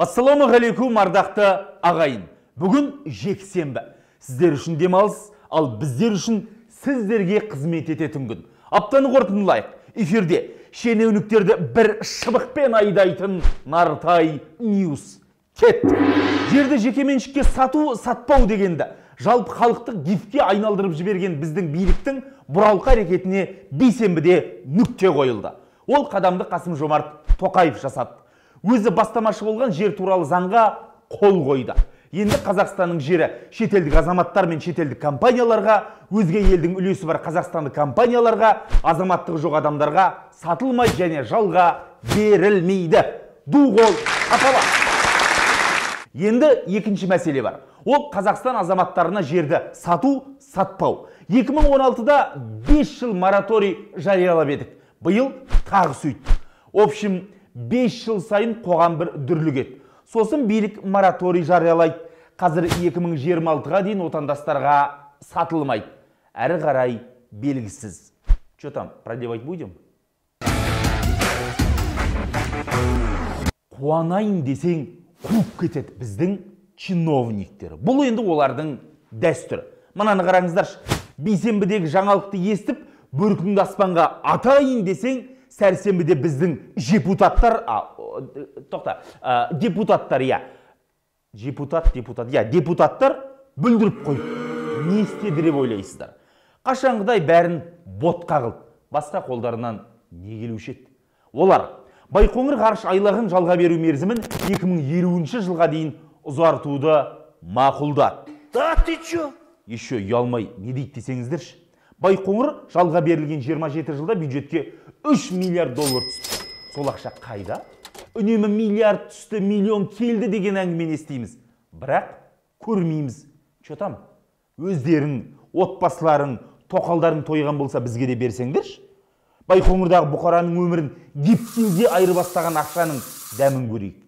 ассалаумағалейкум ардақты ағайын бүгін жексенбі сіздер үшін демалыс ал біздер үшін сіздерге қызмет ететін күн аптаны қорытындылайық эфирде шенеуніктерді бір шыбықпен айдайтын нартай ньюс кет жерді жекеменшікке сату сатпау дегенді жалпы халықтық гифке айналдырып жіберген біздің биліктің бұралқы әрекетіне бейсенбіде нүкте қойылды ол қадамды қасым жомарт тоқаев жасады өзі бастамашы болған жер туралы заңға қол қойды енді қазақстанның жері шетелдік азаматтар мен шетелдік компанияларға өзге елдің үлесі бар қазақстандық компанияларға азаматтығы жоқ адамдарға сатылмай және жалға берілмейді ду қол енді екінші мәселе бар ол қазақстан азаматтарына жерді сату сатпау 2016-да 5 жыл мораторий жариялап едік биыл тағы сөйтті в общем 5 жыл сайын қоған бір дүрлігет. сосын билік мораторий жариялайды қазір 2026-ға дейін отандастарға сатылмайды әрі қарай белгісіз че там продевать будем қуанайын десең қуып кетеді біздің чиновниктер бұл енді олардың дәстүрі мынаны қараңыздаршы бейсенбідегі жаңалықты естіп бөркіңді аспанға атайын десең сәрсенбіде біздің депутаттар а, тоқта депутаттар иә депутат депутат иә депутаттар бүлдіріп қойды не істеді деп ойлайсыздар қашанғыдай бәрін ботқа қылды басқа қолдарынан не келуші олар байқоңыр ғарыш айлағын жалға беру мерзімін 2020 жылға дейін ұзартуды мақұлдады да ты че еще ұялмай не дейді десеңіздерші байқоңыр жалға берілген 27 жылда бюджетке үш миллиард доллар түсті сол ақша қайда үнемі миллиард түсті миллион келді деген әңгімені естиміз бірақ көрмейміз че там өздерің отбасыларың тоқалдарың тойған болса бізге де берсеңдерші байқоңырдағы бұқараның өмірін гептилде айырбастаған ақшаның дәмін көрейік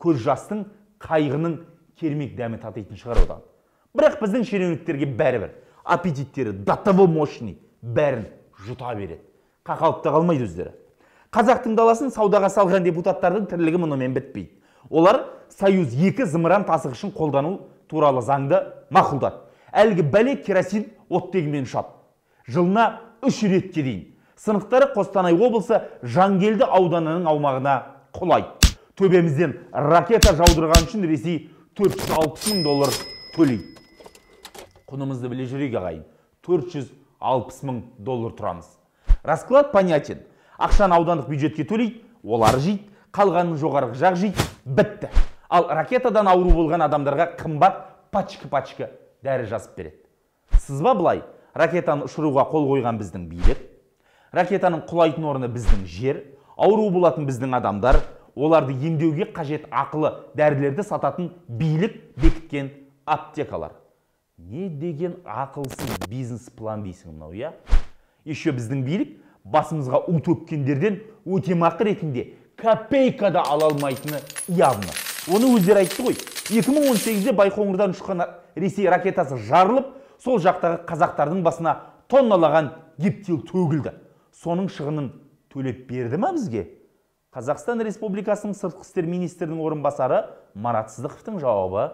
көз жастың қайғының кермек дәмі татитын шығар одан бірақ біздің шенеуніктерге бәрібір аппетиттері до того мощный бәрін жұта береді тақалып та қалмайды өздері қазақтың даласын саудаға салған депутаттардың тірлігі мұнымен бітпейді олар союз екі зымыран тасығышын қолдану туралы заңды мақұлдады әлгі бәле керосин оттегімен ұшады жылына үш ретке дейін сынықтары қостанай облысы жангелді ауданының аумағына құлайды төбемізден ракета жаудырған үшін ресей төрт жүз алпыс мың доллар төлейді құнымызды біле жүрейік ағайын төрт жүз алпыс мың доллар тұрамыз расклад понятен ақшаны аудандық бюджетке төлейді олар жейді қалғанын жоғарғы жақ жейді бітті ал ракетадан ауру болған адамдарға қымбат пачка пачка дәрі жазып береді сызба былай ракетаны ұшыруға қол қойған біздің билік ракетаның құлайтын орны біздің жер ауру болатын біздің адамдар оларды емдеуге қажет ақылы дәрілерді сататын билік бекіткен аптекалар не деген ақылсыз бизнес план дейсің мынау иә еще біздің билік басымызға у төккендерден өтемақы ретінде копейка да ала алмайтыны явно оны өздері айтты ғой 2018-де байқоңырдан ұшқан ресей ракетасы жарылып сол жақтағы қазақтардың басына тонналаған гептил төгілді соның шығынын төлеп берді ма бізге қазақстан республикасының сыртқы істер министрінің орынбасары марат сыздықовтың жауабы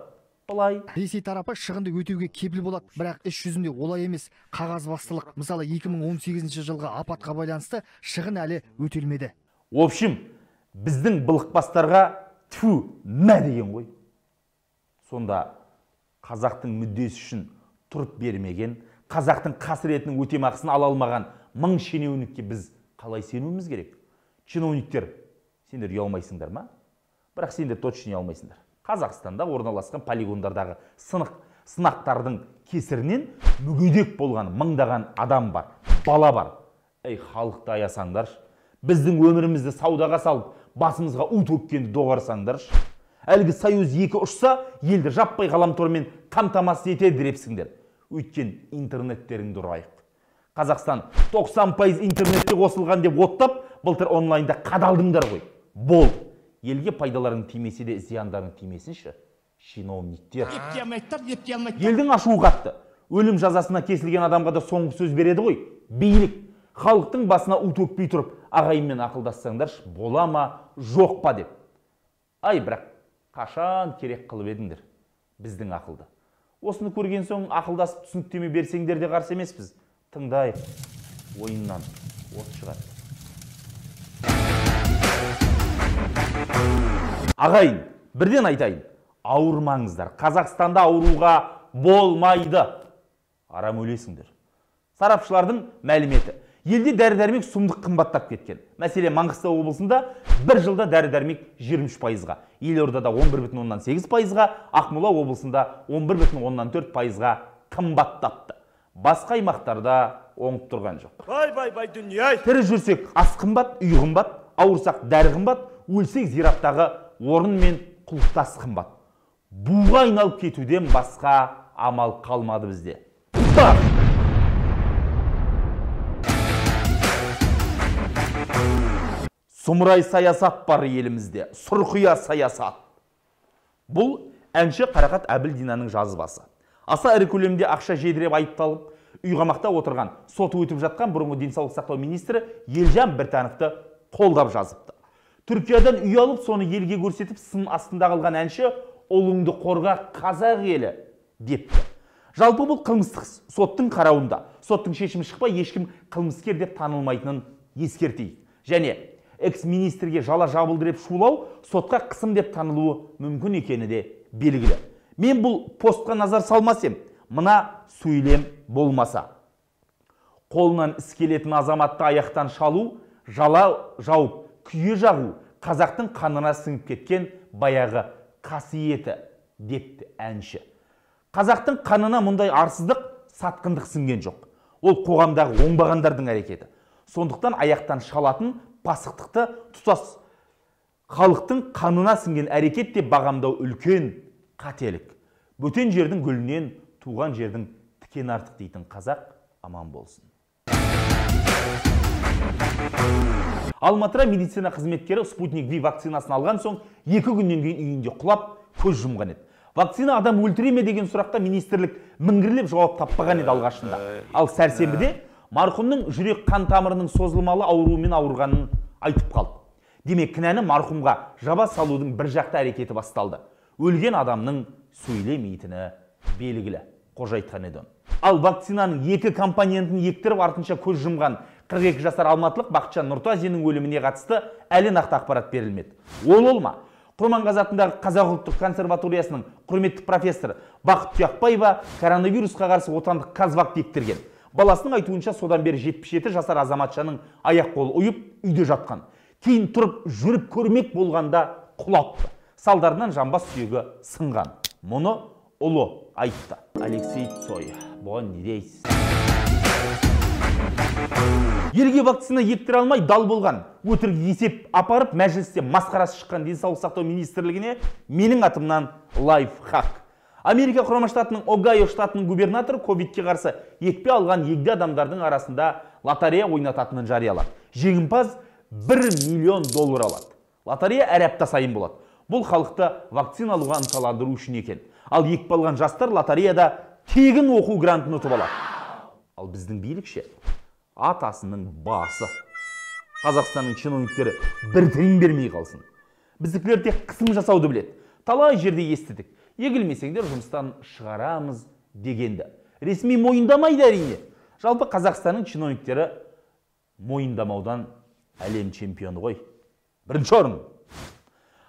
былай ресей тарапы шығынды өтеуге кепіл болады бірақ іс жүзінде олай емес қағазбастылық мысалы 2018 жылғы апатқа байланысты шығын әлі өтелмеді в общем біздің былықпастарға тфу мә деген ғой сонда қазақтың мүддесі үшін тұрып бермеген қазақтың қасіретінің өтемақысын ала алмаған мың шенеунікке біз қалай сенуіміз керек чиновниктер сендер ұялмайсыңдар ма бірақ сендер точно ұялмайсыңдар Қазақстанда орналасқан полигондардағы сынық, сынақтардың кесірінен мүгедек болған мыңдаған адам бар, бала бар. Әй, халықты аясаңдаршы. Біздің өмірімізді саудаға салып, басымызға у төккенді доғарсаңдаршы. Әлгі Союз екі ұшса, елді жаппай ғаламтормен қамтамасыз етеді депсіңдер. Өйткен интернеттеріңді ұрайық. Қазақстан 90% интернетке қосылған деп оттап, бұлтыр онлайнда қадалдыңдар ғой. Болды елге пайдаларын тимесе де зияндарың тимесінші чиновниктер елдің ашуы қатты өлім жазасына кесілген адамға да соңғы сөз береді ғой билік халықтың басына у төкпей тұрып ағайынмен ақылдассаңдаршы бола ма жоқ па деп ай бірақ қашан керек қылып едіңдер біздің ақылды осыны көрген соң ақылдасып түсініктеме берсеңдер де қарсы емеспіз тыңдайық ойыннан от шығады ағайын бірден айтайын ауырмаңыздар қазақстанда ауруға болмайды арам өлесіңдер сарапшылардың мәліметі елде дәрі дәрмек сұмдық қымбаттап кеткен мәселен маңғыстау облысында бір жылда дәрі дәрмек 23 пайызға елордада 11,8 пайызға ақмола облысында 11,4 пайызға қымбаттапты басқа аймақтарда оңып тұрған жоқ бай бай бай дүние ай тірі жүрсек ас қымбат үй қымбат ауырсақ дәрі қымбат өлсек зираттағы орын мен құлықтас қымбат буға айналып кетуден басқа амал қалмады бізде сұмырай саясат бар елімізде сұрқия саясат бұл әнші қарақат әбілдинаның жазбасы аса ірі көлемде ақша жедіреп айыпталып ұйғамақта отырған соты өтіп жатқан бұрынғы денсаулық сақтау министрі елжан біртановты қолдап жазыпты түркиядан үй алып соны елге көрсетіп сын астында қалған әнші ұлыңды қорға қазақ елі депті жалпы бұл қылмыстық соттың қарауында соттың шешімі шықпай ешкім қылмыскер деп танылмайтынын ескертейік және экс министрге жала жабылды деп шулау сотқа қысым деп танылуы мүмкін екені де белгілі мен бұл постқа назар салмас мұна мына сөйлем болмаса қолынан іс азаматты аяқтан шалу жала жауып күйе жағу қазақтың қанына сіңіп кеткен баяғы қасиеті депті әнші қазақтың қанына мұндай арсыздық сатқындық сіңген жоқ ол қоғамдағы оңбағандардың әрекеті сондықтан аяқтан шалатын пасықтықты тұтас халықтың қанына сіңген әрекет деп бағамдау үлкен қателік бөтен жердің гүлінен туған жердің тікен артық дейтін қазақ аман болсын алматыда медицина қызметкері спутник ви вакцинасын алған соң екі күннен кейін үйінде құлап көз жұмған еді вакцина адам өлтіре ме деген сұраққа министрлік міңгірлеп жауап таппаған еді алғашында ә, ал сәрсенбіде ә. марқұмның жүрек қан тамырының созылмалы ауруымен ауырғанын айтып қалды демек кінәні марқұмға жаба салудың бір жақты әрекеті басталды өлген адамның сөйлемейтіні белгілі қожа айтқан еді ал вакцинаның екі компонентін ектіріп артынша көз жұмған 42 жасар алматылық бақытжан нұртазиннің өліміне қатысты әлі нақты ақпарат берілмеді ол ол ма құрманғазы атындағы қазақ ұлттық консерваториясының құрметті профессоры бақыт тұяқбаева коронавирусқа қарсы отандық казвак тектірген баласының айтуынша содан бері 77 жасар азаматшаның аяқ қолы ұйып үйде жатқан кейін тұрып жүріп көрмек болғанда құлапты салдарынан жамбас сүйегі сынған мұны ұлы айтты алексей цой бұған не дейсіз Ерге вакцина ектіре алмай дал болған өтірік есеп апарып мәжілісте масқарасы шыққан денсаулық сақтау министрлігіне менің атымнан лайфхак америка құрама штатының огайо штатының губернаторы ковидке қарсы екпе алған егде адамдардың арасында лотерея ойнататынын жариялады жеңімпаз 1 миллион доллар алады лотерея әр апта сайын болады бұл халықты вакцина алуға ынталандыру үшін екен ал екпе алған жастар лотереяда тегін оқу грантын ұтып алады ал біздің билік атасының басы қазақстанның чиновниктері бір тиын бермей қалсын біздікілер тек қысым жасауды біледі талай жерде естідік егілмесеңдер жұмыстан шығарамыз дегенді ресми мойындамайды әрине жалпы қазақстанның чиновниктері мойындамаудан әлем чемпионы ғой бірінші орын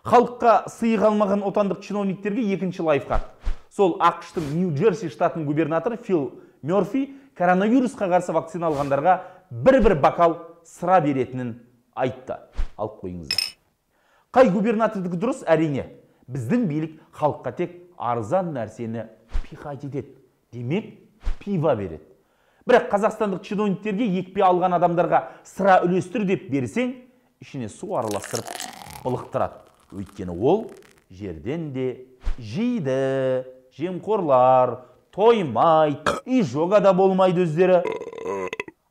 халыққа сыйы қалмаған отандық чиновниктерге екінші лайфхак сол ақш нью джерси штатының губернаторы фил мерфи коронавирусқа қарсы вакцина алғандарға бір бір бокал сыра беретінін айтты алып қойыңыздар қай губернатордікі дұрыс әрине біздің билік халыққа тек арзан нәрсені пихать етеді демек пиво береді бірақ қазақстандық чиновниктерге екпе алған адамдарға сыра үлестір деп берсең ішіне су араластырып былықтырады өйткені ол жерден де жейді жемқорлар Тоймайды, и жога да болмайды өздері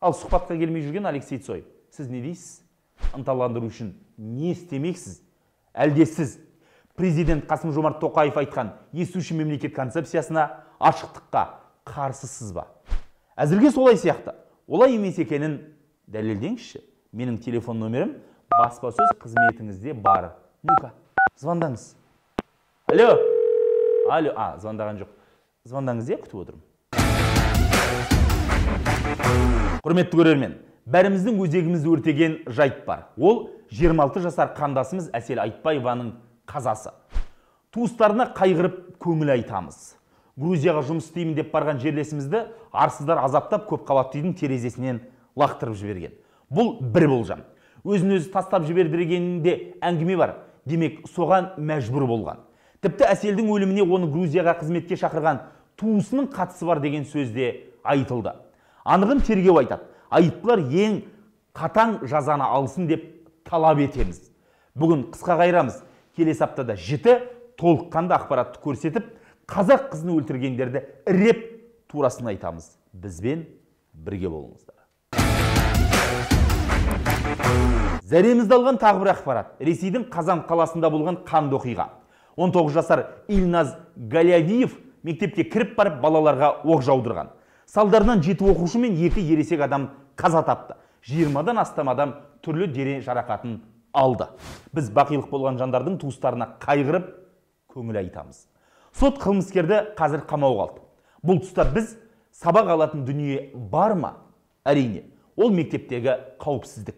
ал сұхбатқа келмей жүрген алексей цой сіз не дейсіз ынталандыру үшін не істемексіз әлде сіз президент қасым жомарт тоқаев айтқан естуші мемлекет концепциясына ашықтыққа қарсысыз ба әзірге солай сияқты олай емес екенін дәлелдеңізші менің телефон нөмірім баспасөз қызметіңізде бар ну ка алло алло а звондаған жоқ звондаңыз иә күтіп отырмын құрметті көрермен бәріміздің өзегімізді өртеген жайт бар ол 26 жасар қандасымыз әсел айтбаеваның қазасы туыстарына қайғырып көңіл айтамыз грузияға жұмыс істеймін деп барған жерлесімізді арсыздар азаптап көпқабатты үйдің терезесінен лақтырып жіберген бұл бір болжам өзін өзі тастап жібердіргенінде әңгіме бар демек соған мәжбүр болған тіпті әселдің өліміне оны грузияға қызметке шақырған туысының қатысы бар деген сөзде айтылды анығын тергеу айтады айыптылар ең қатаң жазаны алсын деп талап етеміз бүгін қысқа қайырамыз келесі аптада жіті толыққанды ақпаратты көрсетіп қазақ қызын өлтіргендерді іреп турасын айтамыз бізбен бірге болыңыздар зәремізді алған тағы бір ақпарат ресейдің қазан қаласында болған қанды оқиға 19 жасар ильназ галявиев мектепке кіріп барып балаларға оқ жаудырған салдарынан жеті оқушы мен екі ересек адам қаза тапты жиырмадан астам адам түрлі дере жарақатын алды біз бақилық болған жандардың туыстарына қайғырып көңіл айтамыз сот қылмыскерді қазір қамауға алды бұл тұста біз сабақ алатын дүние бар ма әрине ол мектептегі қауіпсіздік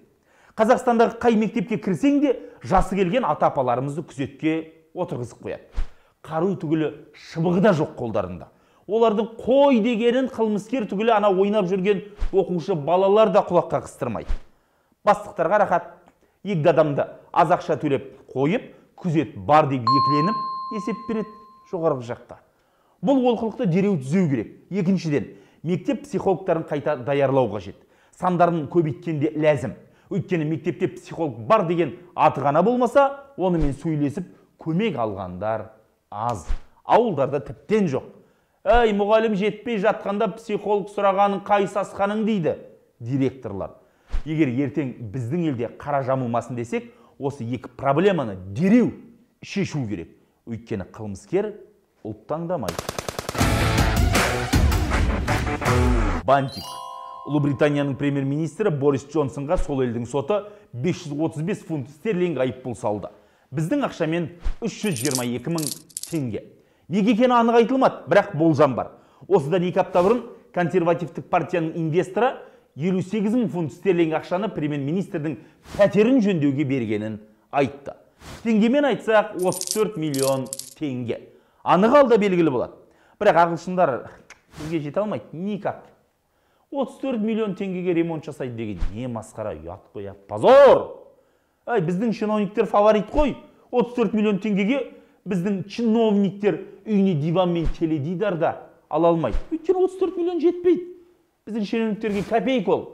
қазақстандағы қай мектепке кірсең де жасы келген ата апаларымызды күзетке отырғызып қояды қару түгілі шыбығы да жоқ қолдарында олардың қой дегенін қылмыскер түгілі ана ойнап жүрген оқушы балалар да құлаққа қыстырмайды бастықтарға рахат егде адамды азақша ақша төлеп қойып күзет бар деп екіленіп есеп береді жоғарғы жақта бұл олқылықты дереу түзеу керек екіншіден мектеп психологтарын қайта даярлау қажет сандарын көбейткенде ләзім өйткені мектепте психолог бар деген аты ғана болмаса онымен сөйлесіп көмек алғандар аз ауылдарда тіптен жоқ әй мұғалім жетпей жатқанда психолог сұрағаның қай сасқаның дейді директорлар егер ертең біздің елде қара жамылмасын десек осы екі проблеманы дереу шешу керек өйткені қылмыскер ұлт таңдамайды бантик ұлыбританияның премьер-министрі борис джонсонға сол елдің соты 535 фунт стерлинг айыппұл салды біздің ақшамен 322 мың теңге неге екені анық айтылмады бірақ болжам бар осыдан екі апта бұрын консервативтік партияның инвесторы 58 мың фунт стерлинг ақшаны премьер министрдің пәтерін жөндеуге бергенін айтты теңгемен айтсақ 34 миллион теңге анық алда белгілі болады бірақ ағылшындар бізге жете алмайды никак 34 миллион теңгеге ремонт жасайды деген не масқара ұят қой позор ай біздің чиновниктер фаворит қой 34 миллион теңгеге біздің чиновниктер үйіне диван мен теледидар да ала алмайды өйткені 34 миллион жетпейді біздің шенеуніктерге копейка ол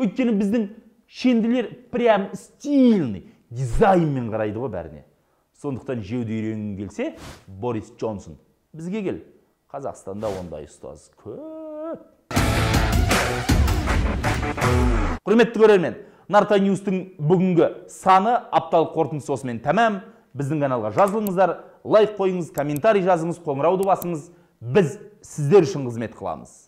өйткені біздің шенділер прям стильный дизайнмен қарайды ғой бәріне сондықтан жеуді үйренгің келсе борис джонсон бізге кел қазақстанда ондай ұстаз көп құрметті көрермен Нарта ньюстың бүгінгі саны апталық қорытындысы осымен тәмам біздің каналға жазылыңыздар лайк қойыңыз комментарий жазыңыз қоңырауды басыңыз біз сіздер үшін қызмет қыламыз